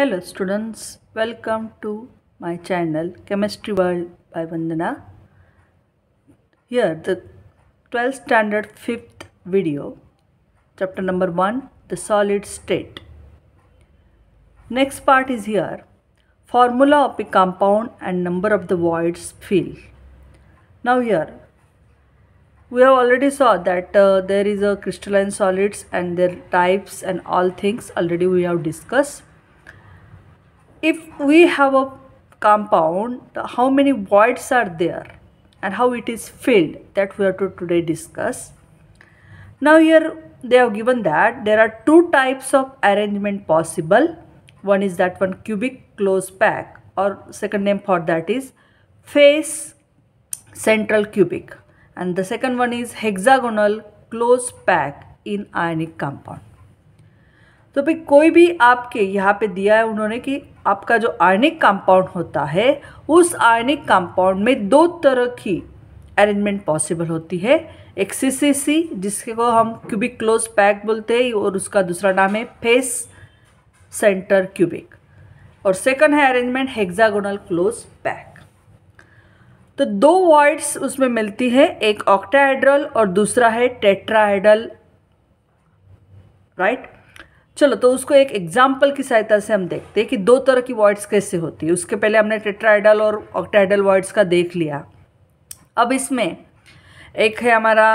Hello students, welcome to my channel Chemistry World by Vandana. Here the 12th standard 5th video, chapter number 1, the solid state. Next part is here, formula of a compound and number of the voids filled. Now here, we have already saw that uh, there is a crystalline solids and their types and all things already we have discussed if we have a compound how many voids are there and how it is filled that we have to today discuss now here they have given that there are two types of arrangement possible one is that one cubic close pack or second name for that is face central cubic and the second one is hexagonal close pack in ionic compound तो भाई कोई भी आपके यहाँ पे दिया है उन्होंने कि आपका जो आर्निक कंपाउंड होता है उस आर्निक कंपाउंड में दो तरह की अरेंजमेंट पॉसिबल होती है एक सी सी सी जिसके को हम क्यूबिक क्लोज पैक बोलते हैं और उसका दूसरा नाम है फेस सेंटर क्यूबिक और सेकंड है अरेंजमेंट हेक्सागोनल क्लोज पैक तो दो वर्ड्स उसमें मिलती है एक ऑक्टाहाइड्रल और दूसरा है टेट्राहाइड्रल राइट चलो तो उसको एक एग्जाम्पल की सहायता से हम देखते हैं कि दो तरह की वर्ड्स कैसे होती है उसके पहले हमने टेट्राइडल और ऑक्टाइडल वर्ड्स का देख लिया अब इसमें एक है हमारा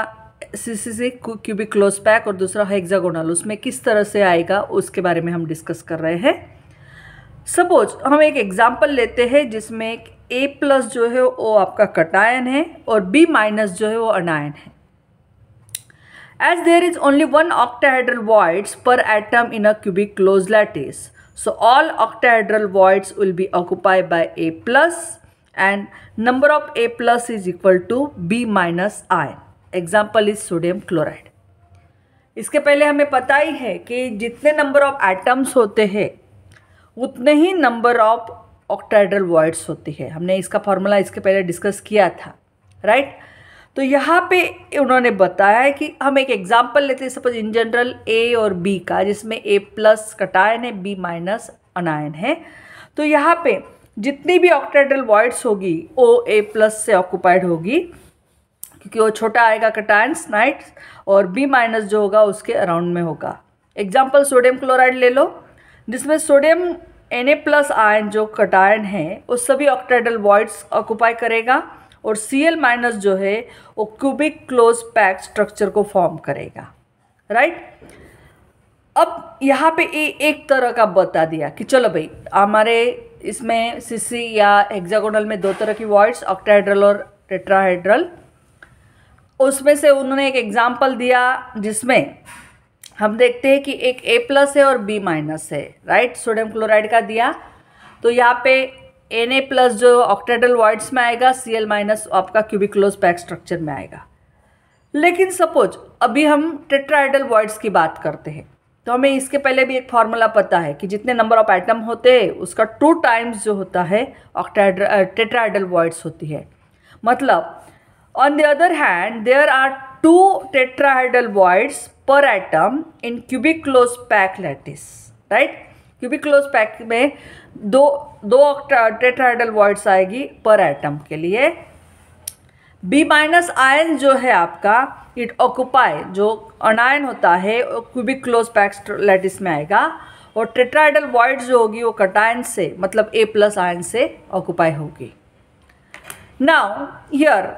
C C C cubic close pack और दूसरा है एग्जागोनल उसमें किस तरह से आएगा उसके बारे में हम डिस्कस कर रहे हैं सपोज हम एक एग्जाम्पल लेते हैं जिसमें ए प्लस जो है वो आपका कटायन है और बी माइनस जो है वो अनायन है As there is only one octahedral voids per atom in a cubic closed lattice, so all octahedral voids will be occupied by A plus and number of A plus is equal to B minus i example is sodium chloride इसके पहले हमें पता ही है कि जितने number of atoms होते हैं उतने ही नंबर ऑफ ऑक्टाइड्रल वॉइड्स होती है हमने इसका फॉर्मूला इसके पहले डिस्कस किया था राइट right? तो यहाँ पे उन्होंने बताया है कि हम एक एग्जाम्पल लेते हैं सपोज इन जनरल ए और बी का जिसमें ए प्लस कटायन है बी माइनस अनायन है तो यहाँ पे जितनी भी ऑक्टेडल वॉइड्स होगी ओ ए प्लस से ऑक्यूपाइड होगी क्योंकि वो छोटा आएगा कटायन स्नाइट और बी माइनस जो होगा उसके अराउंड में होगा एग्जाम्पल सोडियम क्लोराइड ले लो जिसमें sodium N A plus ion जो कटायन है वो सभी ऑक्टेडल वॉइड्स ऑक्यूपाई करेगा और सी एल माइनस जो है वो क्यूबिक क्लोज पैक स्ट्रक्चर को फॉर्म करेगा राइट अब यहाँ पे एक तरह का बता दिया कि चलो भाई हमारे इसमें सीसी या हेक्सागोनल में दो तरह की वॉइड्स ऑक्टाहाइड्रल और टेट्राहाइड्रल उसमें से उन्होंने एक एग्जाम्पल दिया जिसमें हम देखते हैं कि एक ए प्लस है और बी माइनस है राइट सोडियम क्लोराइड का दिया तो यहाँ पे एन ए प्लस जो ऑक्टेडल वर्ड्स में आएगा सी एल माइनस आपका क्यूबिक्लोज पैक स्ट्रक्चर में आएगा लेकिन सपोज अभी हम टेट्राइडल वर्ड्स की बात करते हैं तो हमें इसके पहले भी एक फार्मूला पता है कि जितने नंबर ऑफ आइटम होते हैं उसका टू टाइम्स जो होता है ऑक्टाइड्र टेट्राइडल वर्ड्स होती है मतलब on the other hand there are two tetrahedral voids per atom in cubic close pack lattice right cubic close pack में दो दो टेट्राइडल वॉइड्स आएगी पर एटम के लिए बी माइनस आयन जो है आपका इट ऑक्यूपाई जो अनायन होता है क्यूबिक क्लोज पैक लैटिस में आएगा और टेट्राइडल वॉइड जो होगी वो कटायन से मतलब ए प्लस आयन से ऑक्यूपाई होगी now here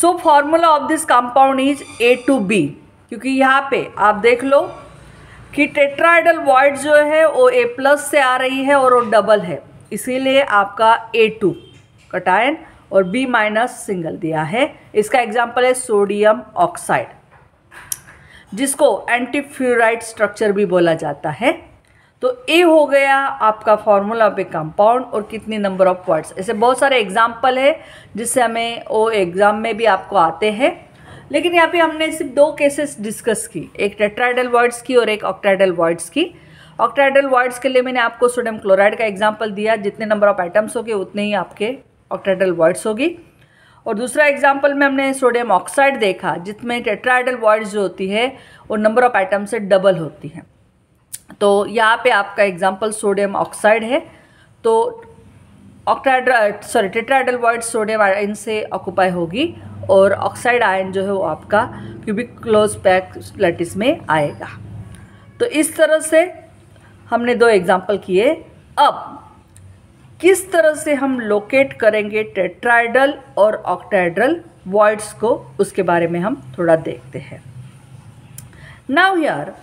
so formula of this compound is A two B क्योंकि यहाँ पे आप देख लो कि टेट्राइडल वॉइड जो है वो ए प्लस से आ रही है और वो डबल है इसीलिए आपका ए टू कटायन और बी माइनस सिंगल दिया है इसका एग्जाम्पल है सोडियम ऑक्साइड जिसको एंटीफ्यूराइड स्ट्रक्चर भी बोला जाता है तो ए हो गया आपका फॉर्मूला पे कंपाउंड और कितनी नंबर ऑफ वर्ड्स ऐसे बहुत सारे एग्जाम्पल है जिससे हमें वो एग्ज़ाम में भी आपको आते हैं लेकिन यहाँ पे हमने सिर्फ दो केसेस डिस्कस की एक टेट्राइडल वर्ड्स की और एक ऑक्ट्राइडल वर्ड्स की ऑक्ट्राइडल वर्ड्स के लिए मैंने आपको सोडियम क्लोराइड का एग्जाम्पल दिया जितने नंबर ऑफ आइटम्स होंगे उतने ही आपके ऑक्ट्राइडल वर्ड्स होगी और दूसरा एग्जाम्पल में हमने सोडियम ऑक्साइड देखा जिसमें टेट्राइडल वर्ड्स जो होती है वो नंबर ऑफ आइटम से डबल होती है तो यहाँ पे आपका एग्जाम्पल सोडियम ऑक्साइड है तो octahedral sorry tetrahedral void sodium ion से ऑक्यूपाई होगी और ऑक्साइड आयन जो है वो आपका क्यूबिक क्लोज पैक लैटिस में आएगा तो इस तरह से हमने दो एग्जाम्पल किए अब किस तरह से हम लोकेट करेंगे टेट्राइडल और ऑक्टाइड्रल वॉइड्स को उसके बारे में हम थोड़ा देखते हैं नाउ यार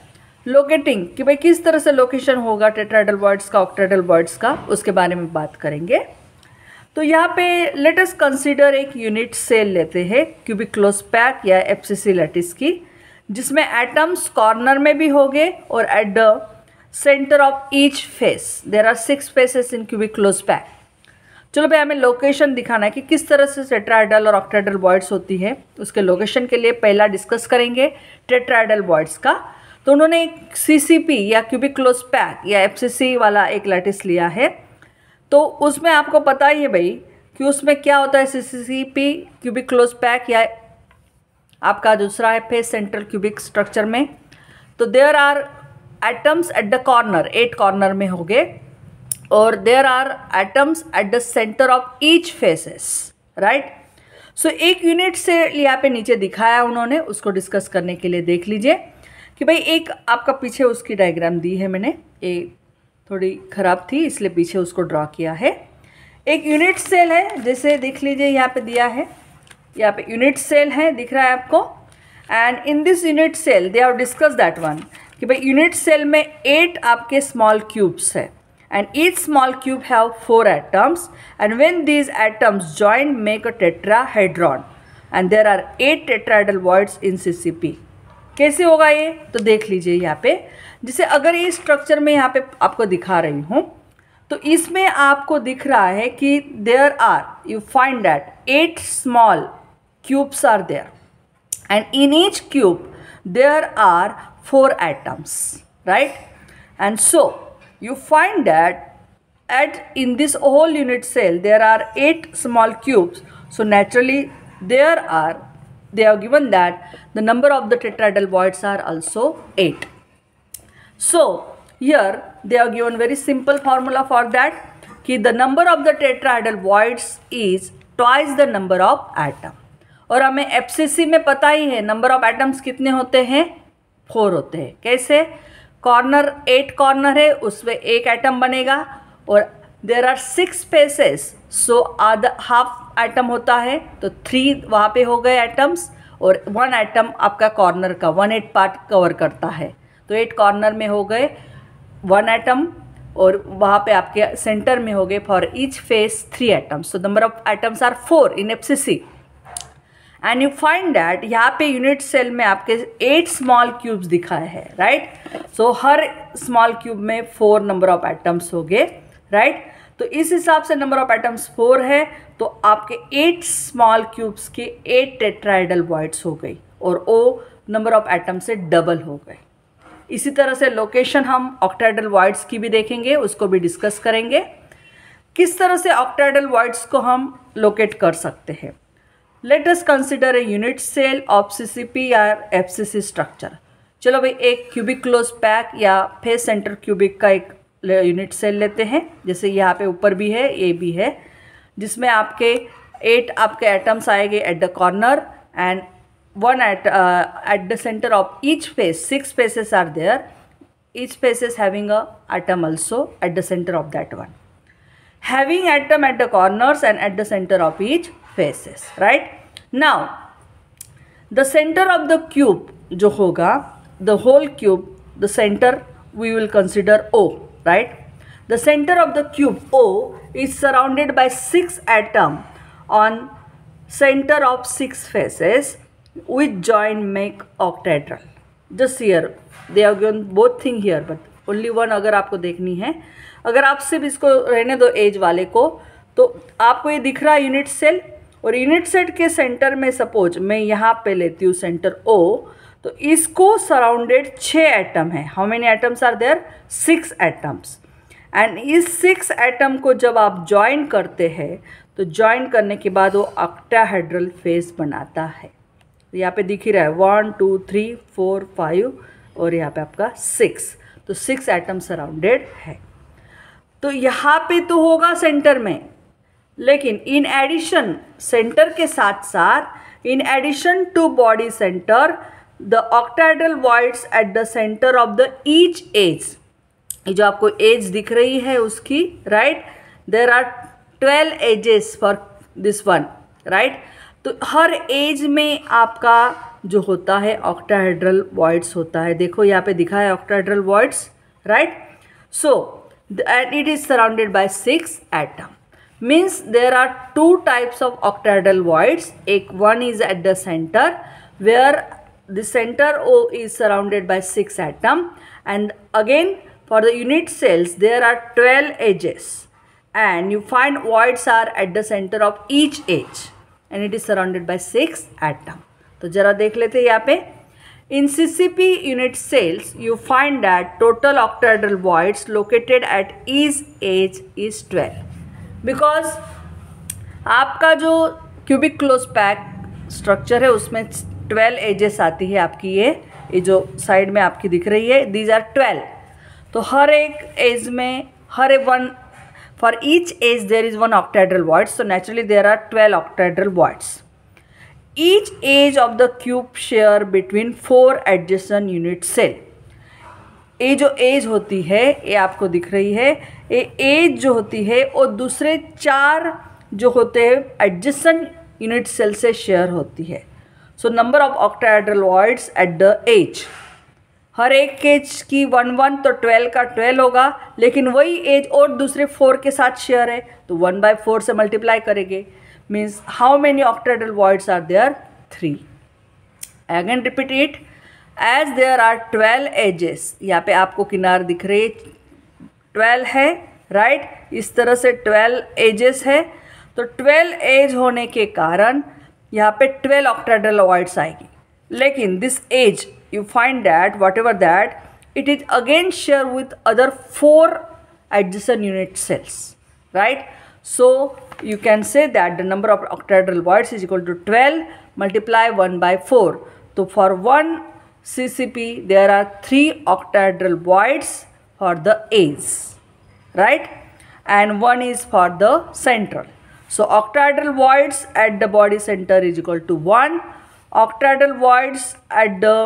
लोकेटिंग कि भाई किस तरह से लोकेशन होगा टेट्राइडल वर्ड्स का ऑक्टाइडल वर्ड्स का उसके बारे में बात करेंगे तो यहाँ पे लेट अस कंसीडर एक यूनिट सेल लेते हैं क्यूबिक क्लोज पैक या एफसीसी लेटिस की जिसमें एटम्स कॉर्नर में भी होंगे और at the centre of each face there are six faces in cubic close pack चलो भाई हमें लोकेशन दिखाना है कि किस तरह से टेट्राइडल और ऑक्ट्राइडल बॉयड्स होती है तो उसके लोकेशन के लिए पहला डिस्कस करेंगे टेट्राइडल बॉयड्स का तो उन्होंने एक सी या क्यूबिक क्लोज पैक या एफ वाला एक लैटिस लिया है तो उसमें आपको पता ही है भाई कि उसमें क्या होता है C C P cubic close pack या आपका दूसरा है फेस सेंट्रल क्यूबिक स्ट्रक्चर में तो there are atoms at the corner at corner में हो गए और there are atoms at the centre of each faces right so एक यूनिट से यहाँ पे नीचे दिखाया उन्होंने उसको डिस्कस करने के लिए देख लीजिए कि भाई एक आपका पीछे उसकी डायग्राम दी है मैंने ए थोड़ी ख़राब थी इसलिए पीछे उसको ड्रॉ किया है एक यूनिट सेल है जैसे देख लीजिए यहाँ पे दिया है यहाँ पे यूनिट सेल है दिख रहा है आपको and in this unit cell they are discuss that one कि भाई यूनिट सेल में एट आपके स्मॉल क्यूब्स है and each small cube have four atoms and when when atoms join make a tetrahedron and there are eight tetrahedral voids in C कैसे होगा ये तो देख लीजिए यहाँ पे जिसे अगर इस स्ट्रक्चर में यहाँ पे आपको दिखा रही हूँ तो इसमें आपको दिख रहा है कि there are you find that eight small cubes are there and in each cube there are four atoms right and so you find that eight in this whole unit cell there are eight small cubes so naturally there are they are given that the number of the tetrahedral voids are also eight So here they are given very simple formula for that कि the number of the tetrahedral voids is twice the number of atom और हमें FCC में पता ही है number of atoms कितने होते हैं फोर होते हैं कैसे कॉर्नर एट कॉर्नर है उसमें एक एटम बनेगा और there are six spaces so आधा हाफ एटम होता है तो थ्री वहाँ पे हो गए एटम्स और वन एटम आपका कॉर्नर का वन एट पार्ट कवर करता है तो एट कॉर्नर में हो गए वन एटम और वहाँ पे आपके सेंटर में हो गए for each face three atoms तो number of atoms are four in F C C and you find that यहाँ पे यूनिट सेल में आपके एट स्मॉल क्यूब्स दिखाए हैं राइट सो हर स्मॉल क्यूब में फोर नंबर ऑफ एटम्स हो गए राइट right? तो इस हिसाब से नंबर ऑफ एटम्स फोर है तो आपके एट स्मॉल क्यूब्स के एट टेट्राइडल वॉइड्स हो गई और ओ नंबर ऑफ एटम्स से डबल हो गए इसी तरह से लोकेशन हम ऑक्टाइडल वाइड्स की भी देखेंगे उसको भी डिस्कस करेंगे किस तरह से ऑक्टाइडल वाइड्स को हम लोकेट कर सकते हैं latest consider a unit cell of C C P or F C C structure चलो भाई एक क्यूबिक क्लोज पैक या फेस सेंटर क्यूबिक का एक यूनिट सेल लेते हैं जैसे यहाँ पे ऊपर भी है ये भी है जिसमें आपके एट आपके एटम्स आएंगे at the corner and one at uh, at the center of each face six faces are there each face is having a atom also at the center of that one having atom at the corners and at the center of each faces right now the center of the cube जो होगा the whole cube the center we will consider O right the center of the cube O is surrounded by six atom on center of six faces which joint make octahedral just here they have given both thing here but only one अगर आपको देखनी है अगर आप सिर्फ इसको रहने दो एज वाले को तो आपको ये दिख रहा है यूनिट सेल और यूनिट सेट के सेंटर में सपोज मैं यहाँ पे लेती हूँ सेंटर ओ तो इसको सराउंडेड छः एटम है how many atoms are there six atoms and इस सिक्स एटम को जब आप ज्वाइन करते हैं तो ज्वाइन करने के बाद वो ऑक्टाहेड्रल फेस बनाता है तो यहाँ पे दिख ही रहा है one two three four five और यहाँ पे आपका सिक्स तो सिक्स एटम सराउंडेड है तो यहाँ पे तो होगा सेंटर में लेकिन इन एडिशन सेंटर के साथ साथ in addition to body centre the octahedral voids at the centre of the each edge ये जो आपको एज दिख रही है उसकी right there are twelve edges for this one right तो हर एज में आपका जो होता है ऑक्टाहेड्रल वॉइड्स होता है देखो यहाँ पे दिखा है octahedral voids right so and it is surrounded by six atom means there are two types of octahedral voids एक one is at the centre where the centre O is surrounded by six atom and again for the unit cells there are twelve edges and you find voids are at the centre of each edge and it is surrounded by six atom तो जरा देख लेते यहाँ पे In CCP unit cells you find that total octahedral voids located at is edge is twelve because आपका जो cubic close pack structure है उसमें ट्वेल्व एजेस आती है आपकी ये ये जो साइड में आपकी दिख रही है दीज आर ट्वेल्व तो हर एक एज में हर एक one For each age there is one octahedral void. So naturally there are 12 octahedral voids. Each edge of the cube share between four adjacent unit cell. ये जो एज होती है ये आपको दिख रही है ये एज जो होती है वो दूसरे चार जो होते हैं एडजस्टेंट यूनिट सेल से शेयर होती है so number of octahedral voids at the edge हर एक केज की वन वन तो ट्वेल्व का ट्वेल्व होगा लेकिन वही एज और दूसरे फोर के साथ शेयर है तो वन बाय फोर से मल्टीप्लाई करेंगे means how many octahedral voids are there three again repeat it as there are twelve edges यहाँ पे आपको किनार दिख रहे ट्वेल्व है राइट right? इस तरह से ट्वेल्व एजेस है तो ट्वेल्व एज होने के कारण यहाँ पे ट्वेल्व ऑक्टेडल वर्ड्स आएगी लेकिन this edge you find that whatever that it is again shared with other four adjacent unit cells right so you can say that the number of octahedral voids is equal to 12 multiply 1 by 4 so for one CCP there are three octahedral voids for the A's right and one is for the central so octahedral voids at the body center is equal to 1 octahedral voids at the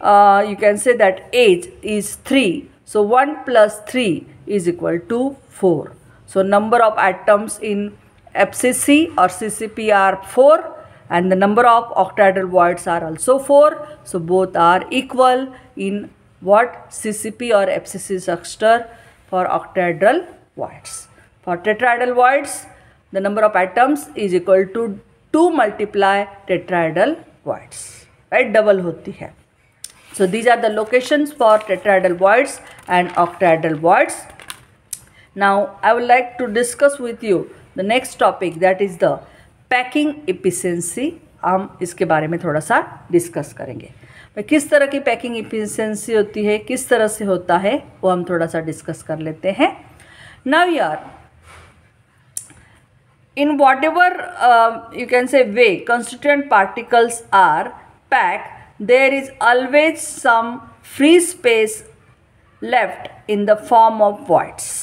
uh, you can say that age is 3. So 1 plus 3 is equal to 4. So number of atoms in FCC or CCP are 4 and the number of octahedral voids are also 4. So both are equal in what CCP or FCC structure for octahedral voids. For tetrahedral voids, the number of atoms is equal to 2 multiply tetrahedral voids. Right? Double hoti hai. So these are the locations for tetrahedral voids and octahedral voids. Now I would like to discuss with you the next topic that is the packing efficiency हम इसके बारे में थोड़ा सा discuss करेंगे किस तरह की पैकिंग इफिशेंसी होती है किस तरह से होता है वो हम थोड़ा सा डिस्कस कर लेते हैं नाउ यार in whatever you can say way constituent particles are packed there is always some free space left in the form of voids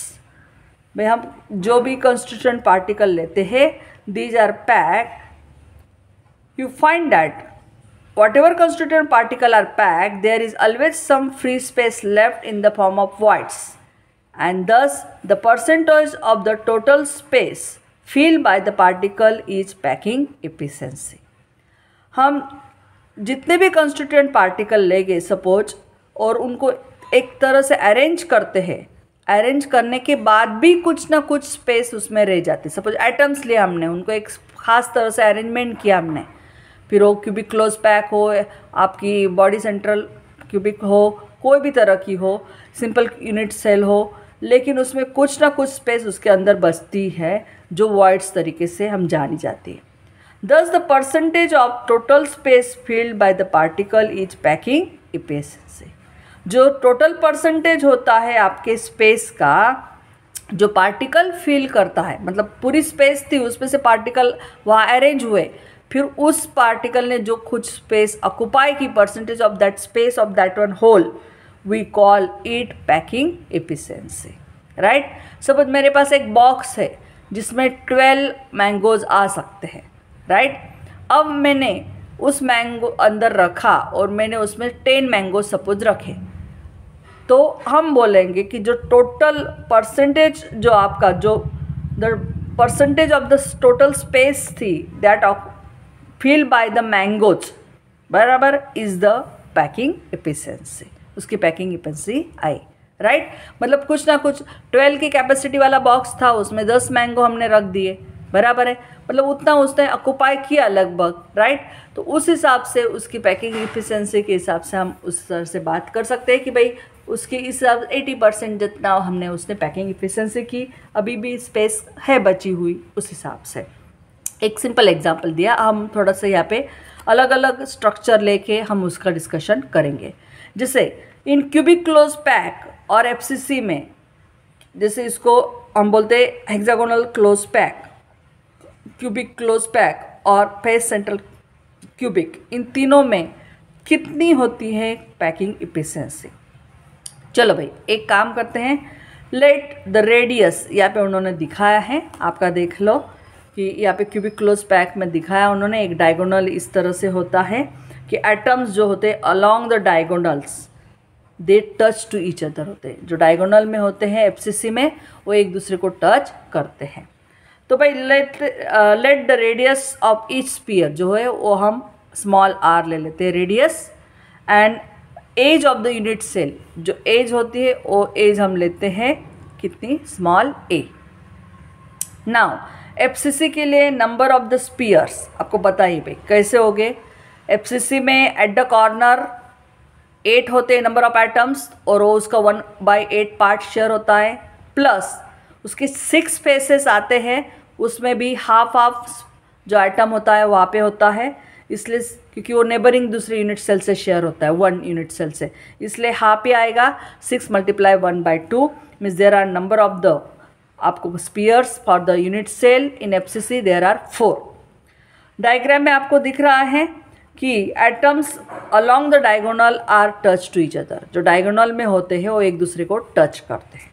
We have, जो भी constituent particle लेते हैं these are packed you find that whatever constituent particle are packed there is always some free space left in the form of voids and thus the percentage of the total space filled by the particle is packing efficiency हम जितने भी constituent particle लेंगे suppose और उनको एक तरह से arrange करते हैं अरेंज करने के बाद भी कुछ ना कुछ स्पेस उसमें रह जाती है सपोज एटम्स लिए हमने उनको एक ख़ास तरह से अरेंजमेंट किया हमने फिर वो क्यूबिक क्लोज पैक हो आपकी बॉडी सेंट्रल क्यूबिक हो कोई भी तरह की हो सिंपल यूनिट सेल हो लेकिन उसमें कुछ ना कुछ स्पेस उसके अंदर बचती है जो वाइड्स तरीके से हम जानी जाती है Thus, the percentage of total space filled by the particle is packing efficiency. जो टोटल परसेंटेज होता है आपके स्पेस का जो पार्टिकल फिल करता है मतलब पूरी स्पेस थी उसमें से पार्टिकल वहाँ अरेंज हुए फिर उस पार्टिकल ने जो कुछ स्पेस अकुपाई की percentage of that space of that one whole we call it packing efficiency right suppose मेरे पास एक बॉक्स है जिसमें ट्वेल्व मैंगोज आ सकते हैं राइट अब मैंने उस मैंगो अंदर रखा और मैंने उसमें टेन मैंगो सपोज रखे तो हम बोलेंगे कि जो टोटल परसेंटेज जो आपका जो the percentage of the total space थी that of fill by the mangoes बराबर इज़ द पैकिंग एफिशिएंसी उसकी पैकिंग एफिशिएंसी आई राइट मतलब कुछ ना कुछ ट्वेल्व की कैपेसिटी वाला बॉक्स था उसमें दस मैंगो हमने रख दिए बराबर है मतलब उतना उसने अकुपाई किया लगभग राइट तो उस हिसाब से उसकी पैकिंग इफिशेंसी के हिसाब से हम उस सर से बात कर सकते हैं कि भाई उसकी इस हिसाब एटी परसेंट जितना हमने उसने पैकिंग इफिशेंसी की अभी भी स्पेस है बची हुई उस हिसाब से एक सिंपल एग्जाम्पल दिया हम थोड़ा सा यहाँ पे अलग अलग स्ट्रक्चर लेके हम उसका डिस्कशन करेंगे जैसे इन क्यूबिक क्लोज पैक और एफसीसी में जैसे इसको हम बोलते हैं hexagonal close pack cubic close pack और पेज सेंट्रल क्यूबिक इन तीनों में कितनी होती है पैकिंग इफिशेंसी चलो भाई एक काम करते हैं लेट द रेडियस यहाँ पे उन्होंने दिखाया है आपका देख लो कि यहाँ पे क्यूबिक क्लोज पैक में दिखाया उन्होंने एक डायगोनल इस तरह से होता है कि एटम्स जो होते हैं along the diagonals they touch to each other होते हैं जो डायगोनल में होते हैं एफ में वो एक दूसरे को टच करते हैं तो भाई let let the radius of each sphere जो है वो हम स्मॉल आर ले लेते हैं radius and edge of the unit cell जो एज होती है वो एज हम लेते हैं कितनी स्मॉल ए नाउ एफसीसी के लिए नंबर ऑफ द स्पीयर्स आपको पता ही भाई कैसे हो गए एफसीसी में एट द कॉर्नर एट होते नंबर ऑफ एटम्स और वो उसका one by eight part share होता है प्लस उसके सिक्स फेसेस आते हैं उसमें भी हाफ हाफ जो आइटम होता है वहाँ पे होता है इसलिए क्योंकि वो नेबरिंग दूसरे यूनिट सेल से शेयर होता है वन यूनिट सेल से इसलिए हाफ ही आएगा six multiply one by two means there are number of the आपको spheres for the unit cell in F C C there are four diagram में आपको दिख रहा है कि atoms along the diagonal are touch to each other जो diagonal में होते हैं वो एक दूसरे को टच करते हैं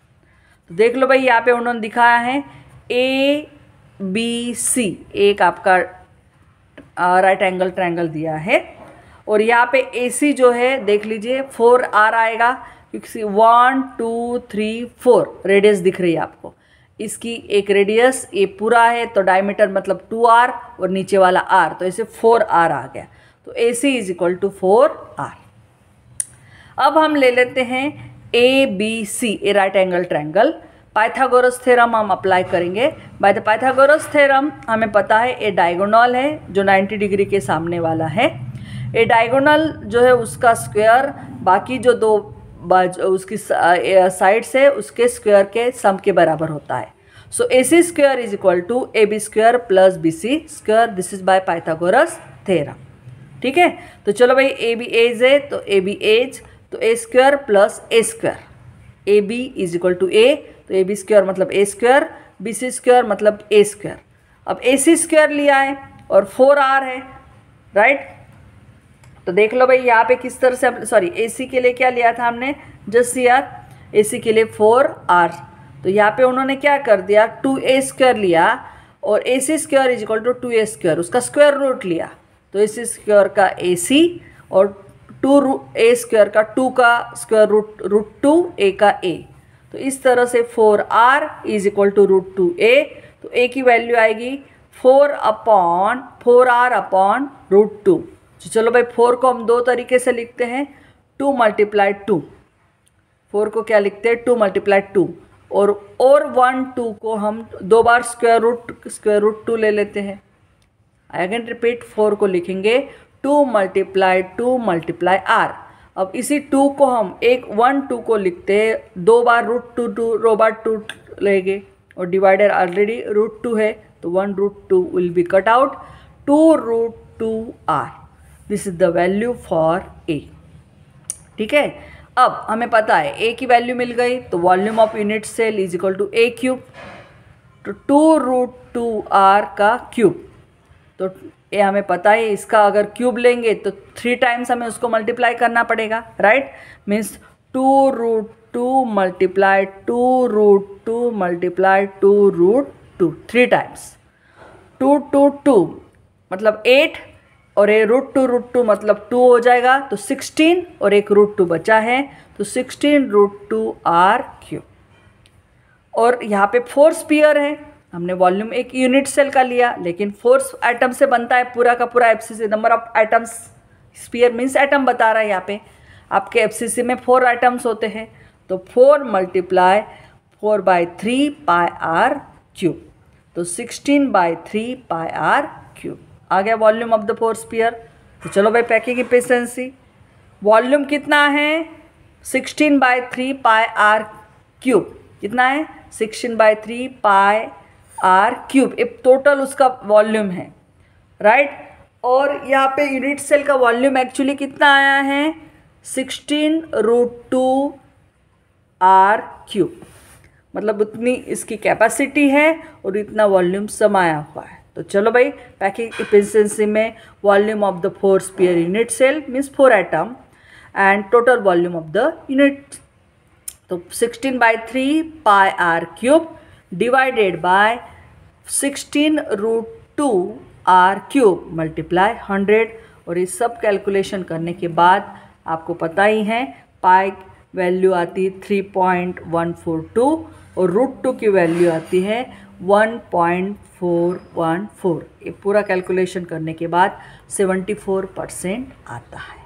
तो देख लो भाई यहाँ पे उन्होंने दिखाया है ए बी सी एक आपका राइट एंगल ट्रैंगल दिया है और यहाँ पे ए सी जो है देख लीजिए फोर आर आएगा क्योंकि one two three four radius दिख रही है आपको इसकी एक रेडियस ये पूरा है तो डायमीटर मतलब टू आर और नीचे वाला आर तो ऐसे फोर आर आ गया तो A C is equal to four r अब हम ले लेते हैं A B C a right angle triangle Pythagoras theorem हम अप्लाई करेंगे बाय द पाइथागोरस थ्योरम हमें पता है ए डायगोनल है जो 90 डिग्री के सामने वाला है ए डायगोनल जो है उसका स्क्वायर बाकी जो दो उसकी साइड्स है उसके स्क्वायर के सम के बराबर होता है so A C square is equal to A B square plus B C square this is by Pythagoras theorem ठीक है तो चलो भाई ए बी एज है तो ए बी एज तो a square plus a square A B is equal to a तो A B square मतलब a square B C square मतलब ए स्क्वायर अब ए सी स्क्वायर लिया है और फोर आर है राइट तो देख लो भाई यहाँ पे किस तरह से सॉरी ए सी के लिए क्या लिया था हमने जस्ट सी आर ए सी के लिए फोर आर तो यहाँ पे उन्होंने क्या कर दिया टू ए स्क्वायर लिया और A C square is equal to two a square उसका स्क्वायर रूट लिया तो ए सी स्क्वायर का ए सी और टू ए स्क्वायर का टू का square root root two a का ए तो इस तरह से four r is equal to root two a तो ए की वैल्यू आएगी four upon four r upon root two तो चलो भाई फोर को हम दो तरीके से लिखते हैं टू मल्टीप्लाई टू फोर को क्या लिखते हैं टू मल्टीप्लाई टू और और वन टू को हम दो बार square root square root two ले लेते हैं आई अगेन रिपीट फोर को लिखेंगे two multiply two multiply r अब इसी टू को हम एक वन टू को लिखते हैं दो बार रूट टू टू रो बार टू लेंगे और डिवाइडर ऑलरेडी रूट टू है तो one root two will be cut out two root two r this is the value for a ठीक है अब हमें पता है ए की वैल्यू मिल गई तो volume of unit cell is equal to a cube तो टू रूट टू आर का क्यूब तो ये हमें पता है इसका अगर क्यूब लेंगे तो थ्री टाइम्स हमें उसको मल्टीप्लाई करना पड़ेगा right means two root two multiply two root two multiply two root two three times two two two मतलब एट और ये रूट टू रूट टू मतलब टू हो जाएगा तो सिक्सटीन और एक रूट टू बचा है तो sixteen root two r cube और यहाँ पे फोर स्पीयर है हमने वॉल्यूम एक यूनिट सेल का लिया लेकिन फोर्स एटम से बनता है पूरा का पूरा FCC number of atoms sphere means atom बता रहा है यहाँ पे आपके एफसीसी में फोर एटम्स होते हैं तो four multiply four by three pi r cube तो sixteen by three pi r cube आ गया volume of the four sphere तो चलो भाई पैकिंग इफिशेंसी वॉल्यूम कितना है sixteen by three pi r cube कितना है sixteen by three pi r cube एक टोटल उसका वॉल्यूम है राइट और यहाँ पे यूनिट सेल का वॉल्यूम एक्चुअली कितना आया है sixteen root two r cube मतलब उतनी इसकी कैपेसिटी है और इतना वॉल्यूम समाया हुआ है तो चलो भाई पैकिंग इफिशेंसी में volume of the four sphere unit cell means four item and total volume of the unit तो sixteen by three pi r cube divided by sixteen root two r cube multiply hundred और ये सब calculation करने के बाद आपको पता ही है पाई वैल्यू आती है three point one four two और रूट टू की वैल्यू आती है one point four one four ये पूरा कैलकुलेशन करने के बाद सेवेंटी फोर परसेंट आता है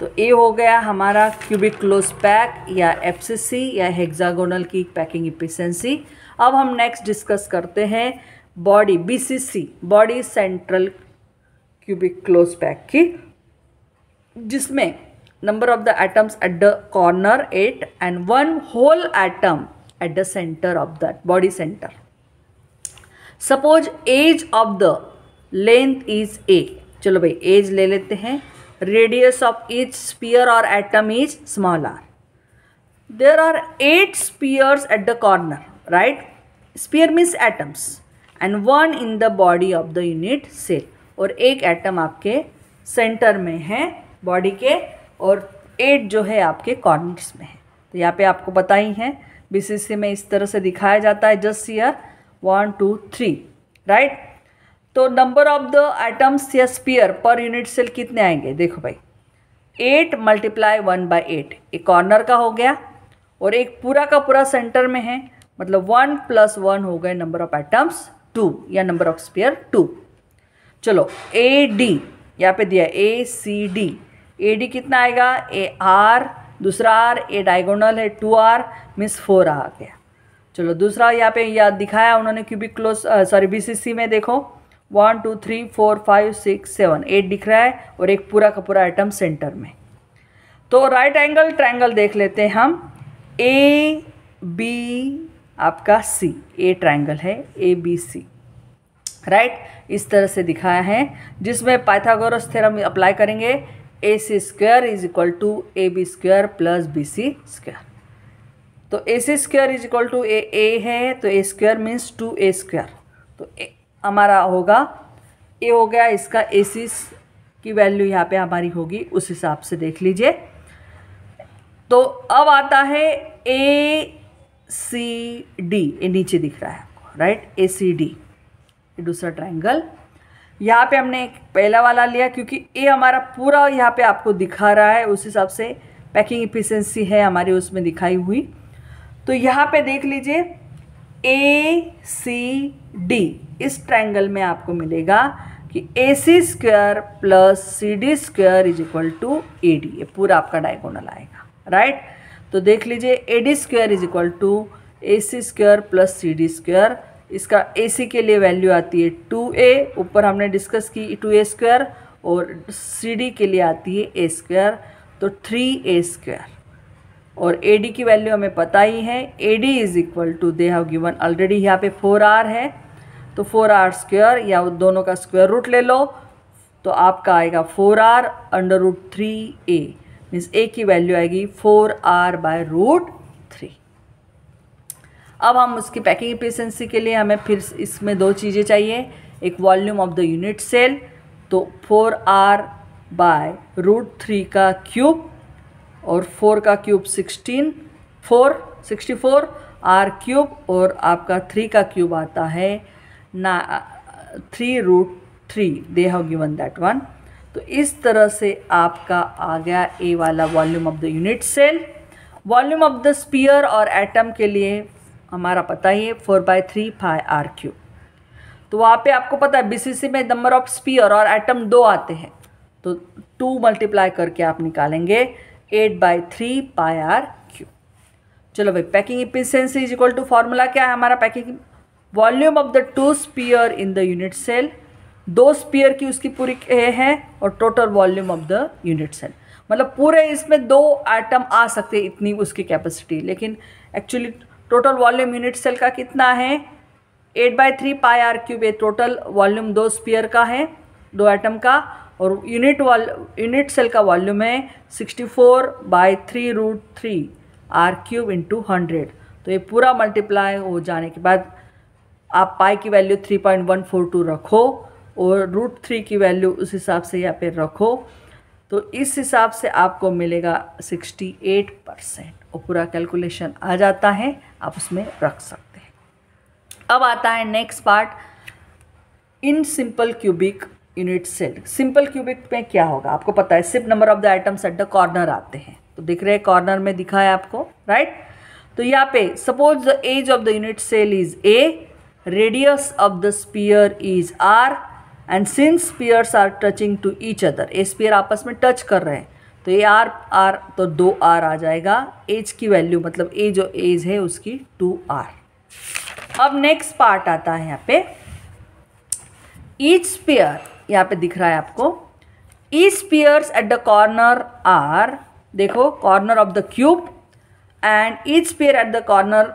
तो ये हो गया हमारा क्यूबिक क्लोज पैक या एफसीसी या हेक्सागोनल की पैकिंग इफिशेंसी अब हम नेक्स्ट डिस्कस करते हैं body BCC body central cubic close pack की जिसमें number of the atoms at the corner eight and one whole atom at the centre of that body center suppose edge of the length is a चलो भाई edge ले लेते हैं radius of each sphere और atom is small are there are eight spheres at the corner right sphere means atoms and one in the body of the unit cell और एक atom आपके centre में है body के और eight जो है आपके कॉर्नर्स में है तो यहाँ पे आपको पता ही है बीसीसी में इस तरह से दिखाया जाता है just see here one two three right तो नंबर ऑफ द एटम्स या स्पीयर पर यूनिट सेल कितने आएंगे देखो भाई eight multiply one by eight एक कॉर्नर का हो गया और एक पूरा का पूरा सेंटर में है मतलब वन प्लस वन हो गए नंबर ऑफ एटम्स टू या नंबर ऑफ स्पेयर टू चलो ए डी यहाँ पे दिया ए सी डी ए डी कितना आएगा ए आर दूसरा आर ए डायगोनल है टू आर मीन्स फोर आ गया चलो दूसरा यहाँ पे या दिखाया उन्होंने क्यूबिक क्लोज सॉरी बीसीसी में देखो one two three four five six seven eight दिख रहा है और एक पूरा का पूरा आइटम सेंटर में तो राइट एंगल ट्रायंगल देख लेते हैं हम ए बी आपका सी ए ट्राइंगल है ए बी सी राइट इस तरह से दिखाया है जिसमें पाइथागोरस थ्योरम अप्लाई करेंगे A C square is equal to A B square plus B C square तो A C square is equal to a a है तो a square means two a square तो ए हमारा होगा ए हो गया इसका ए सी की वैल्यू यहाँ पे हमारी होगी उस हिसाब से देख लीजिए तो अब आता है ए सी डी ये नीचे दिख रहा है आपको राइट ए सी डी ये दूसरा ट्राइंगल यहाँ पे हमने एक पहला वाला लिया क्योंकि ए हमारा पूरा यहाँ पे आपको दिखा रहा है उस हिसाब से पैकिंग इफिशेंसी है हमारी उसमें दिखाई हुई तो यहाँ पे देख लीजिए ए सी डी इस ट्राइंगल में आपको मिलेगा कि A C square plus C D square is equal to A D ये पूरा आपका डायगोनल आएगा राइट right? तो देख लीजिए A D square is equal to A C square plus C D square इसका ए सी के लिए वैल्यू आती है टू ए ऊपर हमने डिस्कस की टू ए स्क्वायर और सी डी के लिए आती है ए स्क्वायर तो थ्री ए स्क्वायर और ए डी की वैल्यू हमें पता ही है A D is equal to they have given already यहाँ पे फोर आर है तो फोर आर स्क्वायर या दोनों का स्क्वायर रूट ले लो तो आपका आएगा four r under root three a means a की वैल्यू आएगी four r by root three अब हम उसकी पैकिंग एफिशिएंसी के लिए हमें फिर इसमें दो चीज़ें चाहिए एक volume of the unit cell तो four r by root three का क्यूब और फोर का cube sixteen four sixty four r cube और आपका थ्री का क्यूब आता है ना three root three they have given that one तो इस तरह से आपका आ गया ए वाला volume of the unit cell volume of the sphere और एटम के लिए हमारा पता ही है four by three five r cube तो वहाँ पे आपको पता है बीसीसी में नंबर ऑफ स्पीयर और एटम दो आते हैं तो टू मल्टीप्लाई करके आप निकालेंगे eight by three pi r cube चलो भाई packing efficiency is equal to formula क्या है हमारा packing volume of the two sphere in the unit cell दो स्पीयर की उसकी पूरी ए है और total volume of the unit cell मतलब पूरे इसमें दो आइटम आ सकते इतनी उसकी कैपेसिटी लेकिन actually total volume unit cell का कितना है eight by three pi r cube ये टोटल वॉल्यूम दो स्पीयर का है दो आइटम का और यूनिट वॉल यूनिट सेल का वॉल्यूम है sixty four by three root three r cube into hundred तो ये पूरा मल्टीप्लाई हो जाने के बाद आप पाई की value three point one four two रखो और रूट थ्री की वैल्यू उस हिसाब से यहाँ पे रखो तो इस हिसाब से आपको मिलेगा सिक्सटी एट परसेंट और पूरा कैलकुलेशन आ जाता है आप उसमें रख सकते हैं अब आता है next part in simple cubic unit cell simple cubic में क्या होगा आपको पता है सिर्फ number of the items at the corner आते हैं तो दिख रहे कॉर्नर में दिखा है आपको राइट तो यहाँ पे suppose the edge of the unit cell is a radius of the sphere is r and since spheres are touching to each other a sphere आपस में टच कर रहे हैं तो ए आर आर तो दो आर आ जाएगा एज की वैल्यू मतलब ए जो एज है उसकी टू आर अब नेक्स्ट पार्ट आता है यहाँ पे ईच स्पीयर यहाँ पे दिख रहा है आपको each spheres at the corner are देखो corner of the cube and each sphere at the corner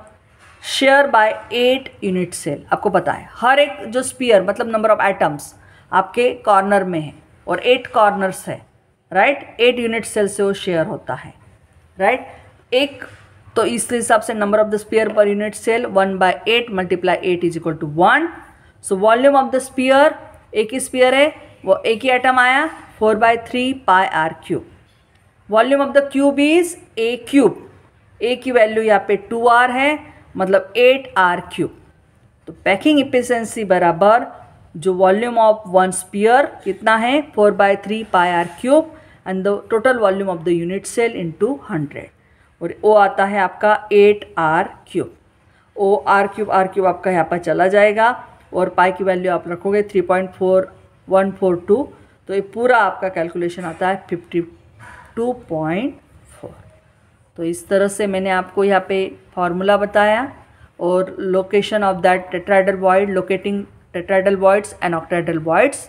share by eight unit cell आपको पता है हर एक जो स्पीयर मतलब नंबर ऑफ एटम्स आपके कॉर्नर में है और एट कॉर्नर्स है राइट एट यूनिट सेल से वो शेयर होता है राइट एक तो इस हिसाब से number of the sphere per unit cell one by eight multiply eight is equal to one so volume of the sphere एक ही स्पीयर है वो एक ही आइटम आया four by three pi r cube volume of the cube is a cube a की value यहाँ पे टू आर है मतलब एट आर क्यूब तो पैकिंग इफिशेंसी बराबर जो वॉल्यूम ऑफ वन स्पीयर कितना है four by three pi r cube and the total volume of the unit cell into hundred और ओ आता है आपका एट आर क्यूब ओ आर क्यूब आर क्यूब आपका यहाँ पर चला जाएगा और पाई की वैल्यू आप रखोगे three point four one four two तो ये पूरा आपका कैलकुलेशन आता है फिफ्टी टू पॉइंट फोर तो इस तरह से मैंने आपको यहाँ पे फॉर्मूला बताया और location of that tetrahedral void locating voids and voids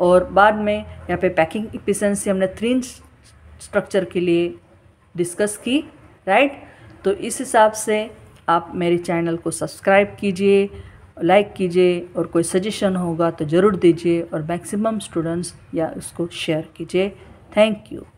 और बाद में यहाँ पे पैकिंग इफिशेंसी हमने थ्री स्ट्रक्चर के लिए डिस्कस की राइट तो इस हिसाब से आप मेरे चैनल को सब्सक्राइब कीजिए लाइक कीजिए और कोई सजेशन होगा तो ज़रूर दीजिए और मैक्सिमम स्टूडेंट्स या उसको शेयर कीजिए थैंक यू